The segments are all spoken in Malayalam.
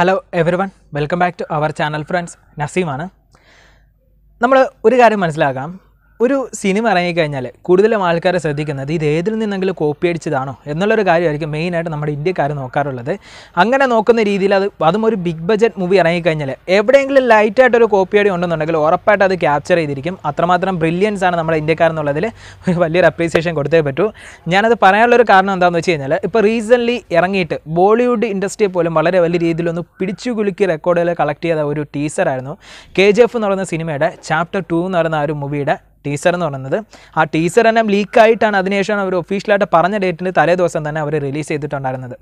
Hello everyone welcome back to our channel friends നസീമാണ് നമ്മൾ ഒരു കാര്യം മനസ്സിലാക്കാം ഒരു സിനിമ ഇറങ്ങിക്കഴിഞ്ഞാൽ കൂടുതലും ആൾക്കാരെ ശ്രദ്ധിക്കുന്നത് ഇത് ഏതിൽ നിന്നെങ്കിലും കോപ്പി അടിച്ചതാണോ എന്നുള്ളൊരു കാര്യമായിരിക്കും മെയിനായിട്ട് നമ്മുടെ ഇന്ത്യക്കാർ നോക്കാറുള്ളത് അങ്ങനെ നോക്കുന്ന രീതിയിൽ അത് അതും ഒരു ബിഗ് ബജറ്റ് മൂവി ഇറങ്ങിക്കഴിഞ്ഞാൽ എവിടെയെങ്കിലും ലൈറ്റായിട്ടൊരു കോപ്പി അടി ഉണ്ടെന്നുണ്ടെങ്കിൽ ഉറപ്പായിട്ട് അത് ക്യാപ്ചർ ചെയ്തിരിക്കും അത്രമാത്രം ബ്രില്യൻസ് ആണ് നമ്മുടെ ഇന്ത്യക്കാരെന്നുള്ളതിൽ ഒരു വലിയൊരു അപ്രീസിയേഷൻ കൊടുത്തേ പറ്റൂ ഞാനത് പറയാനുള്ളൊരു കാരണം എന്താണെന്ന് വെച്ച് കഴിഞ്ഞാൽ ഇപ്പോൾ റീസെൻ്റ്ലി ഇറങ്ങിയിട്ട് ബോളിവുഡ് ഇൻഡസ്ട്രിയെ പോലും വളരെ വലിയ രീതിയിലൊന്ന് പിടിച്ചു കുലുക്കി റെക്കോർഡുകൾ കളക്ട് ചെയ്ത ഒരു ടീസറായിരുന്നു കെ ജി എഫ് എന്ന് പറയുന്ന സിനിമയുടെ ചാപ്റ്റർ ടു എന്ന് പറയുന്ന ആ ഒരു മൂവിയുടെ ടീസർ എന്ന് പറയുന്നത് ആ ടീസർ തന്നെ ലീക്കായിട്ടാണ് അതിനുശേഷം അവർ ഒഫീഷ്യലായിട്ട് പറഞ്ഞ ഡേറ്റിൻ്റെ തലേ ദിവസം തന്നെ അവർ റിലീസ് ചെയ്തിട്ടുണ്ടായിരുന്നത്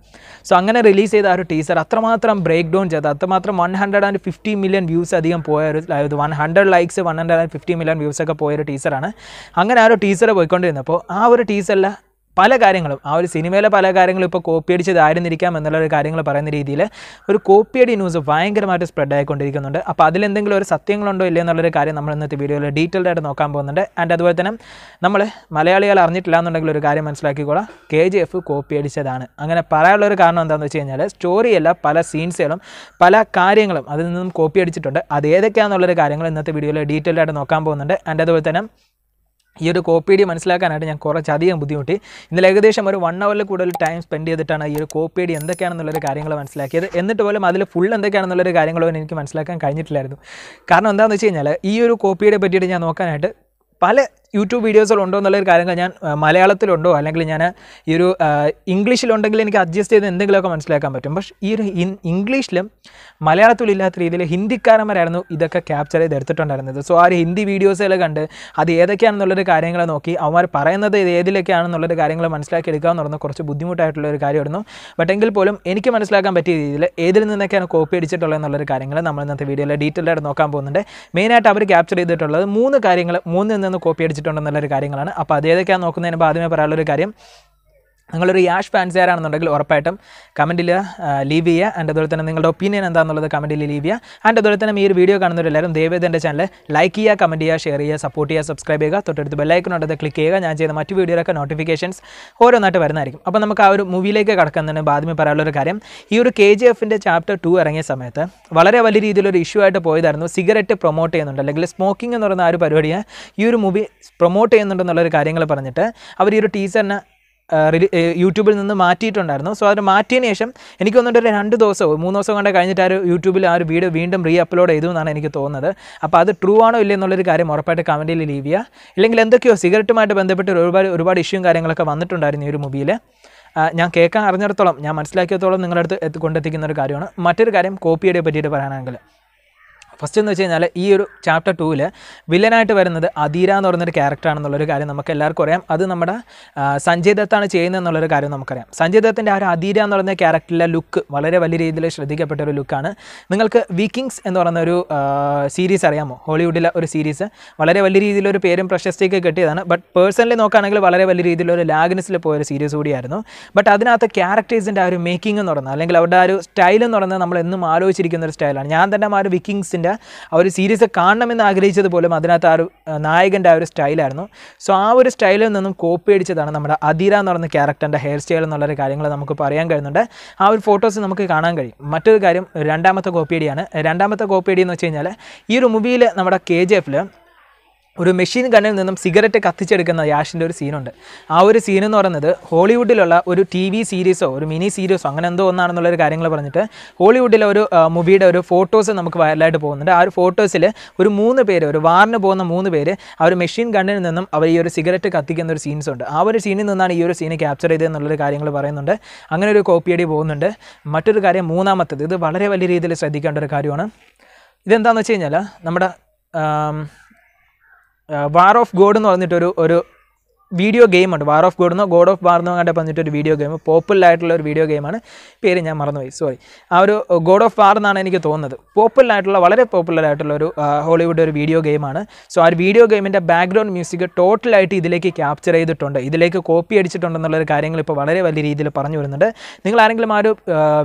സോ അങ്ങനെ റിലീസ് ചെയ്ത ആ ഒരു ടീസർ അത്രമാത്രം ബ്രേക്ക് ഡൗൺ ചെയ്ത് അത്രമാത്രം one hundred and fifty million views അധികം പോയ ഒരു അതായത് one hundred likes one hundred and fifty million views ഒക്കെ പോയൊരു ടീസറാണ് അങ്ങനെ ആ ഒരു ടീസർ പോയിക്കൊണ്ടിരുന്നപ്പോൾ ആ ഒരു ടീസറിൽ പല കാര്യങ്ങളും ആ ഒരു സിനിമയിലെ പല കാര്യങ്ങളും ഇപ്പോൾ അടിച്ച് താരുന്നിരിക്കാം എന്നുള്ള ഒരു കാര്യങ്ങൾ പറയുന്ന രീതിയിൽ ഒരു കോപ്പിയടി ന്യൂസ് ഭയങ്കരമായിട്ട് സ്പ്രെഡ് ആയിക്കൊണ്ടിരിക്കുന്നുണ്ട് അപ്പോൾ അതിലെന്തെങ്കിലും ഒരു സത്യങ്ങളുണ്ടോ ഇല്ലേ എന്നുള്ളൊരു കാര്യം നമ്മൾ ഇന്നത്തെ വീഡിയോയിൽ ഡീറ്റെയിൽഡ് ആയിട്ട് നോക്കാൻ പോകുന്നുണ്ട് ആൻഡ് അതുപോലെ തന്നെ നമ്മൾ മലയാളികൾ അറിഞ്ഞിട്ടില്ല എന്നുണ്ടെങ്കിൽ ഒരു കാര്യം മനസ്സിലാക്കിക്കോളാം കെ ജി എഫ് അടിച്ചതാണ് അങ്ങനെ പറയാനുള്ള ഒരു കാരണം എന്താണെന്ന് വെച്ച് കഴിഞ്ഞാൽ സ്റ്റോറിയല്ല പല സീൻസുകളും പല കാര്യങ്ങളും അതിൽ നിന്നും കോപ്പി അടിച്ചിട്ടുണ്ട് അത് ഏതൊക്കെയാണെന്നുള്ളൊരു കാര്യങ്ങൾ ഇന്നത്തെ വീഡിയോയിൽ ഡീറ്റെയിൽഡ് ആയിട്ട് നോക്കാൻ പോകുന്നുണ്ട് ആൻഡ് അതുപോലെ തന്നെ ഈ ഒരു കോപ്പി ഡി മനസ്സിലാക്കാനായിട്ട് ഞാൻ കുറച്ചധികം ബുദ്ധിമുട്ടി ഇന്നലെ ഏകദേശം ഒരു വൺ അവറിൽ കൂടുതൽ ടൈം സ്പെൻഡ് ചെയ്തിട്ടാണ് ഈ ഒരു കോപ്പി ഡി എന്തൊക്കെയാണെന്നുള്ളൊരു കാര്യങ്ങൾ മനസ്സിലാക്കിയത് എന്നിട്ട് പോലും അതിൽ ഫുൾ എന്തൊക്കെയാണെന്നുള്ളൊരു കാര്യങ്ങളൊന്നും എനിക്ക് മനസ്സിലാക്കാൻ കഴിഞ്ഞിട്ടില്ലായിരുന്നു കാരണം എന്താണെന്ന് വെച്ച് കഴിഞ്ഞാൽ ഈ ഒരു കോപ്പിയുടെ പറ്റിയിട്ട് ഞാൻ നോക്കാനായിട്ട് പല യൂട്യൂബ് വീഡിയോസിൽ ഉണ്ടോ എന്നുള്ളൊരു കാര്യങ്ങൾ ഞാൻ മലയാളത്തിലുണ്ടോ അല്ലെങ്കിൽ ഞാൻ ഈ ഒരു ഇംഗ്ലീഷിലുണ്ടെങ്കിൽ എനിക്ക് അഡ്ജസ്റ്റ് ചെയ്ത് എന്തെങ്കിലുമൊക്കെ മനസ്സിലാക്കാൻ പറ്റും പക്ഷേ ഈ ഒരു ഇംഗ്ലീഷിലും മലയാളത്തിലില്ലാത്ത രീതിയിൽ ഹിന്ദിക്കാരന്മാരായിരുന്നു ഇതൊക്കെ ക്യാപ്ചർ ചെയ്ത് എടുത്തിട്ടുണ്ടായിരുന്നത് സോ ആ ഒരു ഹിന്ദി വീഡിയോസുകൾ കണ്ട് അത് ഏതൊക്കെയാണെന്നുള്ളൊരു കാര്യങ്ങൾ നോക്കി അവന്മാർ പറയുന്നത് ഇത് ഏതിലൊക്കെയാണെന്നുള്ളൊരു കാര്യങ്ങൾ മനസ്സിലാക്കി എടുക്കുക എന്ന് പറഞ്ഞാൽ കുറച്ച് ബുദ്ധിമുട്ടായിട്ടുള്ള ഒരു കാര്യമായിരുന്നു ബട്ട് എങ്കിൽ പോലും എനിക്ക് മനസ്സിലാക്കാൻ പറ്റിയ രീതിയിൽ ഏതിൽ നിന്നൊക്കെയാണ് കോപ്പി അടിച്ചിട്ടുള്ളത് എന്നുള്ളൊരു കാര്യങ്ങൾ നമ്മൾ ഇന്നത്തെ വീഡിയോയിൽ ആയിട്ട് നോക്കാൻ പോകുന്നുണ്ട് മെയിനായിട്ട് അവർ ക്യാപ്ചർ ചെയ്തിട്ടുള്ളത് മൂന്ന് കാര്യങ്ങൾ മൂന്നിൽ നിന്ന് കോപ്പി അടിച്ചിട്ടുണ്ട് വെച്ചിട്ടുണ്ടെന്നുള്ളൊരു കാര്യങ്ങളാണ് അപ്പോൾ അത് ഏതൊക്കെയാണ് നോക്കുന്നതിന് ആദ്യമേ പറയാനുള്ളൊരു കാര്യം നിങ്ങളൊരു യാഷ് ഫാൻസിയാരാണെന്നുണ്ടെങ്കിൽ ഉറപ്പായിട്ടും കമൻറ്റിൽ ലീവ് ചെയ്യുക ആൻഡ് അതുപോലെ തന്നെ നിങ്ങളുടെ ഒപ്പീനിയൻ എന്താണെന്നുള്ളത് കമൻറ്റിൽ ലീവ് ചെയ്യുക ആൻഡ് അതുപോലെ തന്നെ ഈ ഒരു വീഡിയോ കാണുന്നവരെല്ലാവരും ദയവേദ എൻ്റെ ചാനൽ ലൈക്ക് ചെയ്യുക കമൻറ്റ് ചെയ്യുക ഷെയർ ചെയ്യുക സപ്പോർട്ട് ചെയ്യുക സബ്സ്ക്രൈബ് ചെയ്യുക തൊട്ടടുത്ത് ഉണ്ടത് ക്ലിക്ക് ചെയ്യുക ഞാൻ ചെയ്യുന്ന മറ്റു വീഡിയോയിലൊക്കെ നോട്ടിഫിക്കേഷൻസ് ഓരോന്നായിട്ട് വരുന്നതായിരിക്കും അപ്പോൾ നമുക്ക് ആ ഒരു മൂവിയിലേക്ക് തന്നെ ആദ്യമേ പറയാനുള്ളൊരു കാര്യം ഈ ഒരു കെ ജി എഫിൻ്റെ ചാപ്റ്റർ ടു ഇറങ്ങിയ സമയത്ത് വളരെ വലിയ രീതിയിലൊരു ഇഷ്യൂ ആയിട്ട് പോയതായിരുന്നു സിഗരറ്റ് പ്രൊമോട്ട് ചെയ്യുന്നുണ്ട് അല്ലെങ്കിൽ സ്മോക്കിംഗ് എന്ന് പറയുന്ന ആ ഒരു പരിപാടിയെ ഈ ഒരു മൂവി പ്രൊമോട്ട് ചെയ്യുന്നുണ്ടെന്നുള്ളൊരു കാര്യങ്ങൾ പറഞ്ഞിട്ട് അവർ ഈ ഒരു ടീച്ചറിനെ യൂട്യൂബിൽ നിന്ന് മാറ്റിയിട്ടുണ്ടായിരുന്നു സോ അത് മാറ്റിയതിന് ശേഷം എനിക്ക് തോന്നുന്നുണ്ട് ഒരു രണ്ട് ദിവസമോ മൂന്ന് ദിവസം കൊണ്ട് കഴിഞ്ഞിട്ട് ആ ഒരു യൂട്യൂബിൽ ആ ഒരു വീഡിയോ വീണ്ടും റീ അപ്ലോഡ് ചെയ്തു എന്നാണ് എനിക്ക് തോന്നുന്നത് അപ്പോൾ അത് ട്രൂ ആണോ ഇല്ല എന്നുള്ളൊരു കാര്യം ഉറപ്പായിട്ട് കമൻറ്റിൽ ലീവ് ചെയ്യുക ഇല്ലെങ്കിൽ എന്തൊക്കെയോ സിഗരറ്റുമായിട്ട് ബന്ധപ്പെട്ട് ഒരുപാട് ഒരുപാട് ഇഷ്യൂ കാര്യങ്ങളൊക്കെ വന്നിട്ടുണ്ടായിരുന്നു ഈ ഒരു മൂവിയിൽ ഞാൻ കേൾക്കാൻ അറിഞ്ഞിടത്തോളം ഞാൻ മനസ്സിലാക്കിയത്തോളം നിങ്ങളുടെ അടുത്ത് കൊണ്ടെത്തിക്കുന്ന ഒരു കാര്യമാണ് മറ്റൊരു കാര്യം കോപ്പിയുടെ പറ്റിയിട്ട് പറയാനാണെങ്കിൽ ഫസ്റ്റ് എന്ന് വെച്ച് കഴിഞ്ഞാൽ ഈ ഒരു ചാപ്റ്റർ ടൂവിൽ വില്ലനായിട്ട് വരുന്നത് അധീര എന്ന് പറയുന്നൊരു ക്യാരക്ടറാണെന്നുള്ളൊരു കാര്യം നമുക്ക് എല്ലാവർക്കും അറിയാം അത് നമ്മുടെ സഞ്ജയ് ദത്താണ് ചെയ്യുന്നത് എന്നുള്ളൊരു കാര്യം നമുക്കറിയാം സഞ്ജയ് ദത്തിൻ്റെ ആ ഒരു അധീര എന്ന് പറയുന്ന ക്യാരക്ടറിലെ ലുക്ക് വളരെ വലിയ രീതിയിൽ ശ്രദ്ധിക്കപ്പെട്ട ഒരു ലുക്കാണ് നിങ്ങൾക്ക് വീക്കിങ്സ് എന്ന് പറയുന്ന ഒരു സീരീസ് അറിയാമോ ഹോളിവുഡിലെ ഒരു സീരീസ് വളരെ വലിയ രീതിയിലൊരു പേരും പ്രശസ്തിയൊക്കെ കിട്ടിയതാണ് ബട്ട് പേഴ്സണലി നോക്കുകയാണെങ്കിൽ വളരെ വലിയ രീതിയിലൊരു ലാഗ്നസിൽ പോയൊരു സീരീസ് കൂടിയായിരുന്നു ബട്ട് അതിനകത്ത് ക്യാരക്ടേഴ്സിൻ്റെ ആ ഒരു മേക്കിംഗ് എന്ന് പറഞ്ഞാൽ അല്ലെങ്കിൽ അവരുടെ ആ ഒരു സ്റ്റൈൽ എന്ന് നമ്മൾ എന്നും ആലോചിച്ചിരിക്കുന്ന ഒരു സ്റ്റൈലാണ് ഞാൻ തന്നെ ആ ഒരു വിക്കിങ്സിൻ്റെ ഇല്ല ആ ഒരു സീരീസ് കാണണമെന്ന് ആഗ്രഹിച്ചത് പോലും അതിനകത്ത് ആ ഒരു നായകൻ്റെ ആ ഒരു സ്റ്റൈലായിരുന്നു സോ ആ ഒരു സ്റ്റൈലിൽ നിന്നും കോപ്പി അടിച്ചതാണ് നമ്മുടെ അധീര എന്ന് പറയുന്ന ക്യാരക്ടറിൻ്റെ ഹെയർ സ്റ്റൈൽ എന്നുള്ളൊരു കാര്യങ്ങൾ നമുക്ക് പറയാൻ കഴിയുന്നുണ്ട് ആ ഒരു ഫോട്ടോസ് നമുക്ക് കാണാൻ കഴിയും മറ്റൊരു കാര്യം രണ്ടാമത്തെ കോപ്പിയടിയാണ് രണ്ടാമത്തെ കോപ്പിയടി എന്ന് വെച്ച് കഴിഞ്ഞാൽ ഈ ഒരു മൂവിയിൽ നമ്മുടെ കെ ജി എഫിൽ ഒരു മെഷീൻ ഗണ്ണിൽ നിന്നും സിഗരറ്റ് കത്തിച്ചെടുക്കുന്ന യാഷിൻ്റെ ഒരു സീനുണ്ട് ആ ഒരു സീൻ എന്ന് പറയുന്നത് ഹോളിവുഡിലുള്ള ഒരു ടി വി സീരീസോ ഒരു മിനി സീരീസോ അങ്ങനെ എന്തോ ഒന്നാണെന്നുള്ളൊരു കാര്യങ്ങൾ പറഞ്ഞിട്ട് ഹോളിവുഡിലെ ഒരു മൂവിയുടെ ഒരു ഫോട്ടോസ് നമുക്ക് വയലായിട്ട് പോകുന്നുണ്ട് ആ ഒരു ഫോട്ടോസിൽ ഒരു മൂന്ന് പേര് ഒരു വാറിന് പോകുന്ന മൂന്ന് പേര് ആ ഒരു മെഷീൻ ഗണ്ണിൽ നിന്നും അവർ ഈ ഒരു സിഗരറ്റ് കത്തിക്കുന്ന ഒരു സീൻസ് ഉണ്ട് ആ ഒരു സീനിൽ നിന്നാണ് ഈ ഒരു സീന് ക്യാപ്ചർ ചെയ്തതെന്നുള്ളൊരു കാര്യങ്ങൾ പറയുന്നുണ്ട് അങ്ങനെ ഒരു കോപ്പിയടി പോകുന്നുണ്ട് മറ്റൊരു കാര്യം മൂന്നാമത്തത് ഇത് വളരെ വലിയ രീതിയിൽ ശ്രദ്ധിക്കേണ്ട ഒരു കാര്യമാണ് ഇതെന്താണെന്ന് വെച്ച് കഴിഞ്ഞാൽ നമ്മുടെ വാർ ഓഫ് ഗോഡ് എന്ന് പറഞ്ഞിട്ടൊരു ഒരു വീഡിയോ ഗെയിമുണ്ട് വാർ ഓഫ് ഗോഡ് എന്നോ ഗോഡ് ഓഫ് വാർ എന്നോ കണ്ടെ പറഞ്ഞിട്ടൊരു വീഡിയോ ഗെയിം പോപ്പുലർ ആയിട്ടുള്ള ഒരു വീഡിയോ ഗെയിമാണ് പേര് ഞാൻ മറന്നുപോയി സോറി ആ ഒരു ഗോഡ് ഓഫ് വാർ എന്നാണ് എനിക്ക് തോന്നുന്നത് പോപ്പുലർ ആയിട്ടുള്ള വളരെ പോപ്പുലർ ആയിട്ടുള്ള ഒരു ഹോളിവുഡ് ഒരു വീഡിയോ ഗെയിമാണ് സോ ആ ഒരു വീഡിയോ ഗെയിമിൻ്റെ ബാക്ക്ഗ്രൗണ്ട് മ്യൂസിക് ടോട്ടലായിട്ട് ഇതിലേക്ക് ക്യാപ്ചർ ചെയ്തിട്ടുണ്ട് ഇതിലേക്ക് കോപ്പി അടിച്ചിട്ടുണ്ടെന്നുള്ളൊരു കാര്യങ്ങൾ ഇപ്പോൾ വളരെ വലിയ രീതിയിൽ പറഞ്ഞു വരുന്നുണ്ട് നിങ്ങൾ ആരെങ്കിലും ആ ഒരു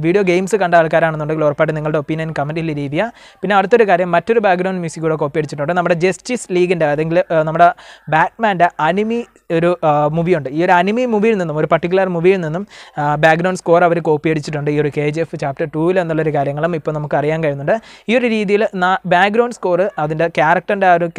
വീഡിയോ ഗെയിംസ് കണ്ട ആൾക്കാരാണെന്നുണ്ടെങ്കിൽ ഉറപ്പായിട്ട് നിങ്ങളുടെ ഒപ്പീനിയൻ കമൻറ്റിൽ രീതിയ പിന്നെ അടുത്തൊരു കാര്യം മറ്റൊരു ബാക്ക്ഗ്രൗണ്ട് മ്യൂസിക് കൂടെ കോപ്പി അടിച്ചിട്ടുണ്ട് നമ്മുടെ ജസ്റ്റിസ് ലീഗിൻ്റെ അല്ലെങ്കിൽ നമ്മുടെ ബാറ്റ്മാൻ്റെ അനിമി ഒരു മൂവിയുണ്ട് ഈ ഒരു അനിമി മൂവിയിൽ നിന്നും ഒരു പർട്ടിക്കുലർ മൂവിയിൽ നിന്നും ബാക്ക്ഗ്രൗണ്ട് സ്കോർ അവർ കോപ്പി അടിച്ചിട്ടുണ്ട് ഈ ഒരു കെ ജി എഫ് ചാപ്റ്റർ ടൂവിൽ എന്നുള്ളൊരു കാര്യങ്ങളും ഇപ്പോൾ നമുക്ക് അറിയാൻ കഴിയുന്നുണ്ട് ഈ ഒരു രീതിയിൽ ബാക്ക്ഗ്രൗണ്ട് സ്കോർ അതിൻ്റെ ക്യാരക്ടറിൻ്റെ ആ ഒരു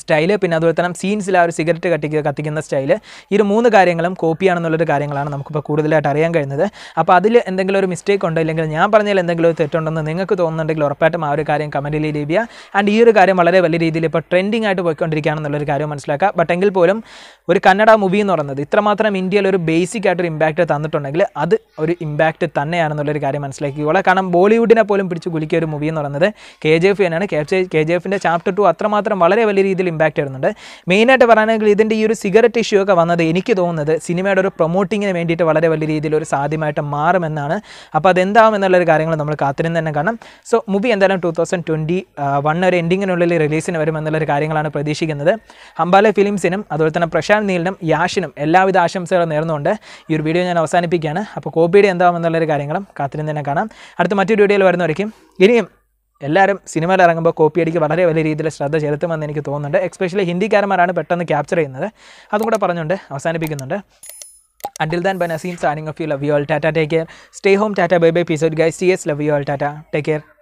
സ്റ്റൈല് പിന്നെ അതുപോലെ തന്നെ സീൻസിൽ ആ ഒരു സിഗരറ്റ് കട്ടി കത്തിക്കുന്ന സ്റ്റൈല് ഈ ഒരു മൂന്ന് കാര്യങ്ങളും കോപ്പിയാണെന്നുള്ളൊരു കാര്യങ്ങളാണ് നമുക്കിപ്പോൾ കൂടുതലായിട്ട് അറിയാൻ കഴിയുന്നത് അപ്പോൾ അതിൽ എന്തെങ്കിലും ഒരു മിസ്റ്റേക്ക് ഉണ്ടോ ഇല്ലെങ്കിൽ ഞാൻ പറഞ്ഞാൽ എന്തെങ്കിലും ഒരു തെറ്റുണ്ടെന്ന് നിങ്ങൾക്ക് തോന്നുന്നുണ്ടെങ്കിൽ ഉറപ്പായിട്ടും ആ ഒരു കാര്യം കമൻറ്റിൽ ലഭ്യ ആൻഡ് ഈ ഒരു കാര്യം വളരെ വലിയ രീതിയിൽ ഇപ്പോൾ ട്രെൻഡിങ് ആയിട്ട് പോയിക്കൊണ്ടിരിക്കുകയാണെന്നുള്ളൊരു കാര്യം മനസ്സിലാക്കുക ബട്ട് എങ്കിൽ പോലും ഒരു കന്നഡ മൂവി എന്ന് പറയുന്നത് ഇത്രമാത്രം ഇന്ത്യയിൽ ഒരു ബേസിക് ആയിട്ടൊരു ഇമ്പാക്റ്റ് തന്നിട്ടുണ്ടെങ്കിൽ അത് ഒരു ഇമ്പാക്റ്റ് തന്നെയാണെന്നുള്ളൊരു കാര്യം മനസ്സിലാക്കിയോളാം കാരണം ബോളിവുഡിനെ പോലും പിടിച്ച് കുലിക്കിയ ഒരു മൂവി എന്ന് പറയുന്നത് കെ ജെ എഫ് തന്നെയാണ് കെ ജെ എഫിൻ്റെ ചാപ്റ്റർ ടു അത്രമാത്രം വളരെ വലിയ രീതിയിൽ ഇമ്പാക്റ്റ് വരുന്നുണ്ട് മെയിനായിട്ട് പറയുകയാണെങ്കിൽ ഇതിൻ്റെ ഈ ഒരു സിഗരറ്റ് ഇഷ്യൂ ഒക്കെ വന്നത് എനിക്ക് തോന്നുന്നത് സിനിമയുടെ ഒരു പ്രൊമോട്ടിങ്ങിന് വേണ്ടിയിട്ട് വളരെ വലിയ രീതിയിൽ ഒരു സാധ്യമായിട്ട് മാറുമെന്നാണ് അപ്പോൾ അതെന്താവും എന്നുള്ളൊരു കാര്യങ്ങൾ നമ്മൾ കാത്തിരുന്ന് തന്നെ കാണാം സോ മൂവി എന്തായാലും ടു തൗസൻഡ് ട്വൻറ്റി വൺ ഒരു എൻഡിങ്ങിനുള്ളിൽ റിലീസിന് വരുമെന്നുള്ളൊരു കാര്യങ്ങളാണ് പ്രതീക്ഷിക്കുന്നത് ഹംബാല ഫിലിംസിനും അതുപോലെ തന്നെ പ്രശാന്ത് നീലിനും യാഷിനും എല്ലാവിധ ആശംസകളും നേർന്നുകൊണ്ട് ഈ ഒരു വീഡിയോ ഞാൻ അവസാനിപ്പിക്കുകയാണ് അപ്പോൾ കോപ്പിയുടെ എന്താവും എന്നുള്ളൊരു കാര്യങ്ങളും കാത്തിരുന്ന് തന്നെ കാണാം അടുത്ത മറ്റൊരു വീഡിയോയിൽ വരുന്നവരേക്കും ഇനിയും എല്ലാവരും സിനിമയിൽ ഇറങ്ങുമ്പോൾ കോപ്പി അടിക്ക് വളരെ വലിയ രീതിയിൽ ശ്രദ്ധ ചെലുത്തുമെന്ന് എനിക്ക് തോന്നുന്നുണ്ട് എക്സ്പെഷ്യലി ഹിന്ദിക്കാരന്മാരാണ് പെട്ടെന്ന് ക്യാപ്ചർ ചെയ്യുന്നത് അതും കൂടെ പറഞ്ഞുകൊണ്ട് അവസാനിപ്പിക്കുന്നുണ്ട് Until then, by Naseem signing off love Love you all. Tata, take care. Stay home. Tata, bye bye. Peace see guys. See you Love you all. Tata, take care.